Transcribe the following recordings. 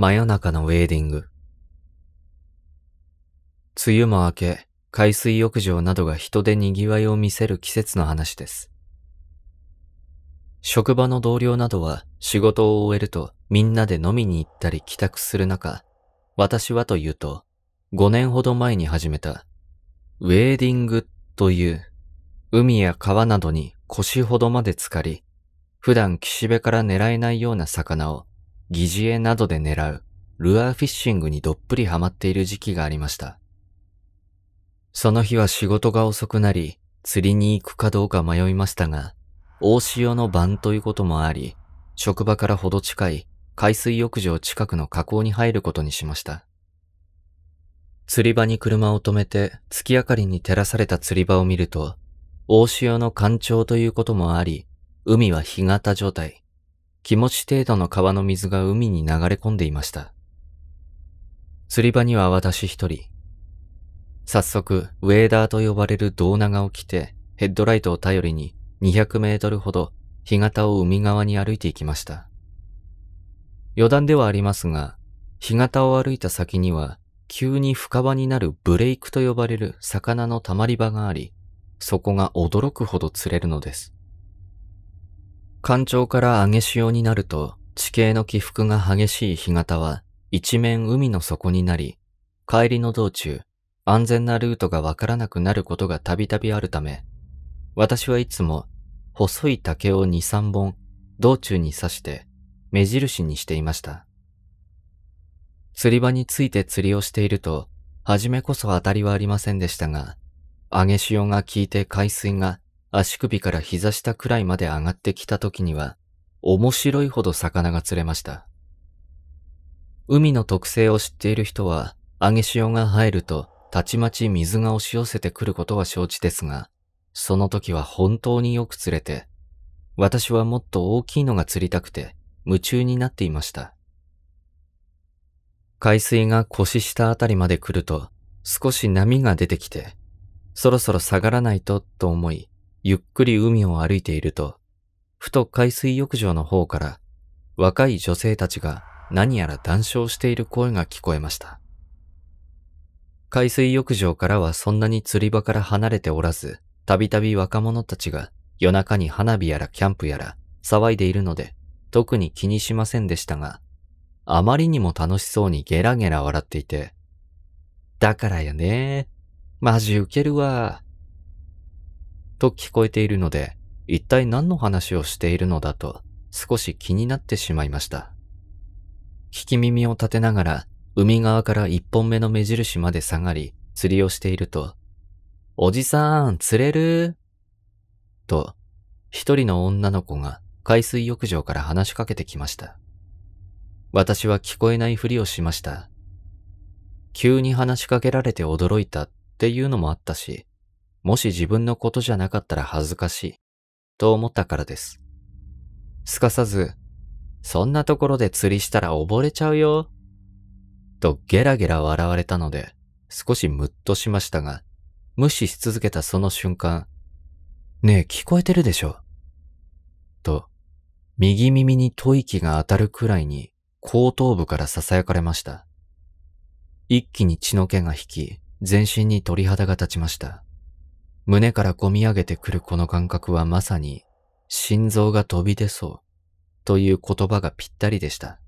真夜中のウェーディング。梅雨も明け、海水浴場などが人で賑わいを見せる季節の話です。職場の同僚などは仕事を終えるとみんなで飲みに行ったり帰宅する中、私はというと、5年ほど前に始めた、ウェーディングという、海や川などに腰ほどまで浸かり、普段岸辺から狙えないような魚を疑似餌などで狙うルアーフィッシングにどっぷりハマっている時期がありました。その日は仕事が遅くなり、釣りに行くかどうか迷いましたが、大潮の晩ということもあり、職場からほど近い海水浴場近くの河口に入ることにしました。釣り場に車を止めて月明かりに照らされた釣り場を見ると、大潮の干潮ということもあり、海は干潟状態。気持ち程度の川の水が海に流れ込んでいました。釣り場には私一人。早速、ウェーダーと呼ばれる胴長を着て、ヘッドライトを頼りに200メートルほど干潟を海側に歩いていきました。余談ではありますが、干潟を歩いた先には、急に深場になるブレイクと呼ばれる魚の溜まり場があり、そこが驚くほど釣れるのです。干潮から揚げ潮になると地形の起伏が激しい干潟は一面海の底になり、帰りの道中、安全なルートがわからなくなることがたびたびあるため、私はいつも細い竹を2、3本道中に刺して目印にしていました。釣り場について釣りをしていると、初めこそ当たりはありませんでしたが、揚げ潮が効いて海水が足首から膝下くらいまで上がってきた時には、面白いほど魚が釣れました。海の特性を知っている人は、揚げ潮が入ると、たちまち水が押し寄せてくることは承知ですが、その時は本当によく釣れて、私はもっと大きいのが釣りたくて、夢中になっていました。海水が腰下あたりまで来ると、少し波が出てきて、そろそろ下がらないとと思い、ゆっくり海を歩いていると、ふと海水浴場の方から若い女性たちが何やら談笑している声が聞こえました。海水浴場からはそんなに釣り場から離れておらず、たびたび若者たちが夜中に花火やらキャンプやら騒いでいるので、特に気にしませんでしたが、あまりにも楽しそうにゲラゲラ笑っていて、だからよね、マジウケるわ、と聞こえているので、一体何の話をしているのだと少し気になってしまいました。聞き耳を立てながら海側から一本目の目印まで下がり釣りをしていると、おじさん釣れると一人の女の子が海水浴場から話しかけてきました。私は聞こえないふりをしました。急に話しかけられて驚いたっていうのもあったし、もし自分のことじゃなかったら恥ずかしい、と思ったからです。すかさず、そんなところで釣りしたら溺れちゃうよ、とゲラゲラ笑われたので、少しムッとしましたが、無視し続けたその瞬間、ねえ聞こえてるでしょと、右耳に吐息が当たるくらいに後頭部から囁かれました。一気に血の気が引き、全身に鳥肌が立ちました。胸から込み上げてくるこの感覚はまさに、心臓が飛び出そう、という言葉がぴったりでした。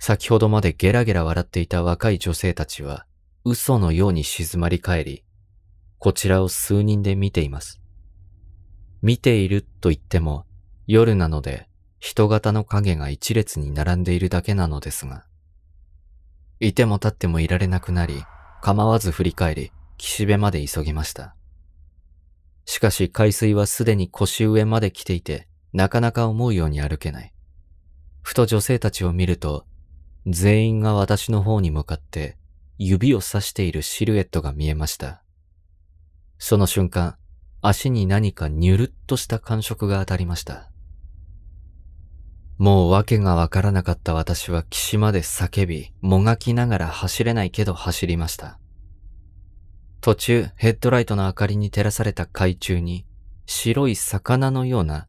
先ほどまでゲラゲラ笑っていた若い女性たちは、嘘のように静まり返り、こちらを数人で見ています。見ていると言っても、夜なので、人型の影が一列に並んでいるだけなのですが、いても立ってもいられなくなり、構わず振り返り、岸辺まで急ぎました。しかし海水はすでに腰上まで来ていて、なかなか思うように歩けない。ふと女性たちを見ると、全員が私の方に向かって指をさしているシルエットが見えました。その瞬間、足に何かニュルッとした感触が当たりました。もう訳がわからなかった私は岸まで叫び、もがきながら走れないけど走りました。途中、ヘッドライトの明かりに照らされた海中に、白い魚のような、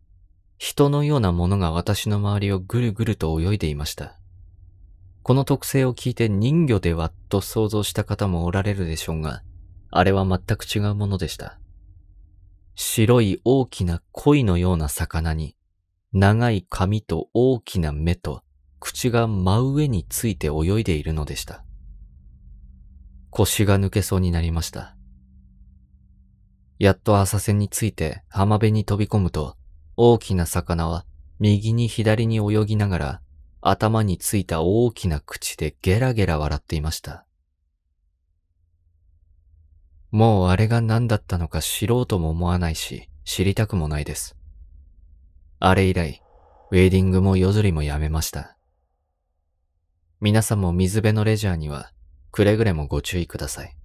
人のようなものが私の周りをぐるぐると泳いでいました。この特性を聞いて人魚ではと想像した方もおられるでしょうが、あれは全く違うものでした。白い大きな鯉のような魚に、長い髪と大きな目と口が真上について泳いでいるのでした。腰が抜けそうになりました。やっと浅瀬について浜辺に飛び込むと、大きな魚は右に左に泳ぎながら、頭についた大きな口でゲラゲラ笑っていました。もうあれが何だったのか知ろうとも思わないし、知りたくもないです。あれ以来、ウェディングも夜釣りもやめました。皆さんも水辺のレジャーにはくれぐれもご注意ください。